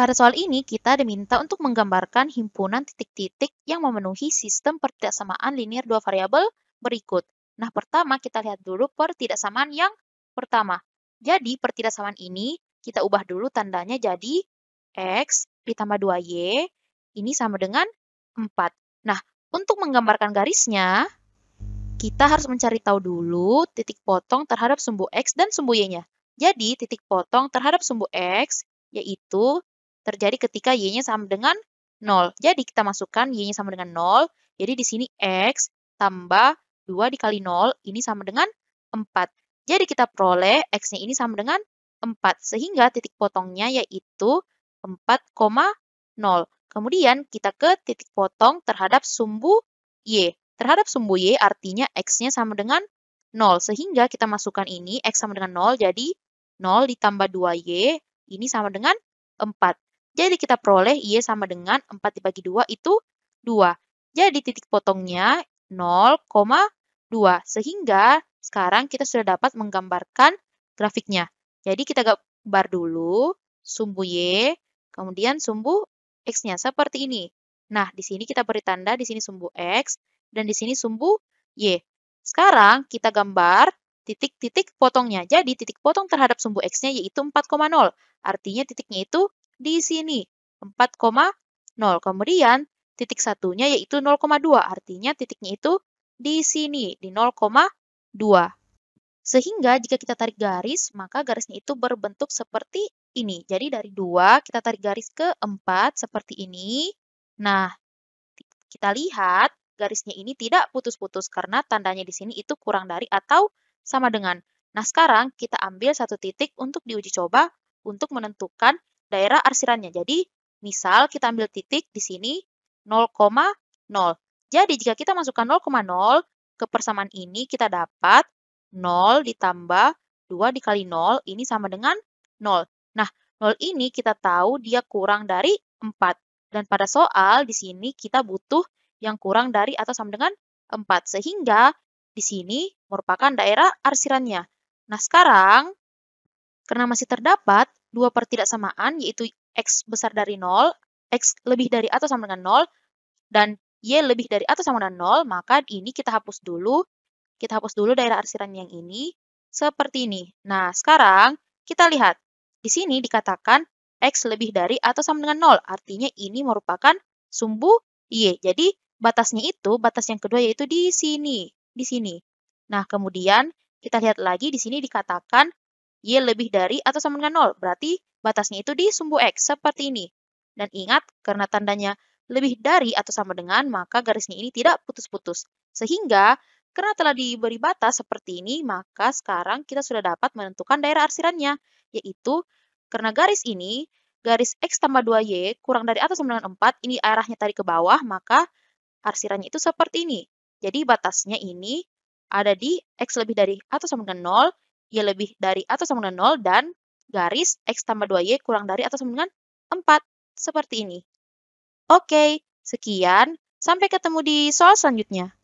Pada soal ini, kita diminta untuk menggambarkan himpunan titik-titik yang memenuhi sistem pertidaksamaan linear dua variabel berikut. Nah, pertama kita lihat dulu pertidaksamaan yang pertama. Jadi, pertidaksamaan ini kita ubah dulu tandanya jadi X ditambah 2Y, ini sama dengan 4. Nah, untuk menggambarkan garisnya, kita harus mencari tahu dulu titik potong terhadap sumbu X dan sumbu Y-nya. Jadi, titik potong terhadap sumbu X yaitu terjadi ketika y-nya sama dengan 0. Jadi kita masukkan y-nya sama dengan 0. Jadi di sini x tambah 2 dikali 0 ini sama dengan 4. Jadi kita peroleh x-nya ini sama dengan 4 sehingga titik potongnya yaitu 4,0. Kemudian kita ke titik potong terhadap sumbu y. Terhadap sumbu y artinya x-nya sama dengan 0 sehingga kita masukkan ini x sama dengan 0 jadi 0 ditambah 2y ini sama dengan 4. Jadi kita peroleh Y sama dengan 4 dibagi 2 itu 2. Jadi titik potongnya 0,2. Sehingga sekarang kita sudah dapat menggambarkan grafiknya. Jadi kita gambar dulu sumbu Y, kemudian sumbu X-nya seperti ini. Nah, di sini kita beri tanda, di sini sumbu X, dan di sini sumbu Y. Sekarang kita gambar titik-titik potongnya. Jadi titik potong terhadap sumbu X-nya yaitu 4,0. Artinya titiknya itu di sini 4,0. Kemudian titik satunya yaitu 0,2. Artinya titiknya itu di sini di 0,2. Sehingga jika kita tarik garis, maka garisnya itu berbentuk seperti ini. Jadi dari 2 kita tarik garis ke 4 seperti ini. Nah, kita lihat garisnya ini tidak putus-putus karena tandanya di sini itu kurang dari atau sama dengan. Nah, sekarang kita ambil satu titik untuk diuji coba untuk menentukan daerah arsirannya. Jadi, misal kita ambil titik di sini 0,0. Jadi, jika kita masukkan 0,0 ke persamaan ini, kita dapat 0 ditambah 2 dikali 0, ini sama dengan 0. Nah, 0 ini kita tahu dia kurang dari 4. Dan pada soal di sini kita butuh yang kurang dari atau sama dengan 4. Sehingga di sini merupakan daerah arsirannya. Nah, sekarang karena masih terdapat dua pertidaksamaan yaitu x besar dari 0, x lebih dari atau sama dengan 0 dan y lebih dari atau sama dengan 0, maka ini kita hapus dulu. Kita hapus dulu daerah arsiran yang ini seperti ini. Nah, sekarang kita lihat. Di sini dikatakan X lebih dari atau sama dengan 0. Artinya ini merupakan sumbu Y. Jadi, batasnya itu, batas yang kedua yaitu di sini. Di sini. Nah, kemudian kita lihat lagi di sini dikatakan Y lebih dari atau sama dengan 0, berarti batasnya itu di sumbu X, seperti ini. Dan ingat, karena tandanya lebih dari atau sama dengan, maka garisnya ini tidak putus-putus. Sehingga, karena telah diberi batas seperti ini, maka sekarang kita sudah dapat menentukan daerah arsirannya, yaitu karena garis ini, garis X tambah 2Y kurang dari atau sama dengan 4, ini arahnya tadi ke bawah, maka arsirannya itu seperti ini. Jadi batasnya ini ada di X lebih dari atau sama dengan 0, Y lebih dari atau sama dengan 0 dan garis X tambah 2Y kurang dari atau sama dengan 4. Seperti ini. Oke, sekian. Sampai ketemu di soal selanjutnya.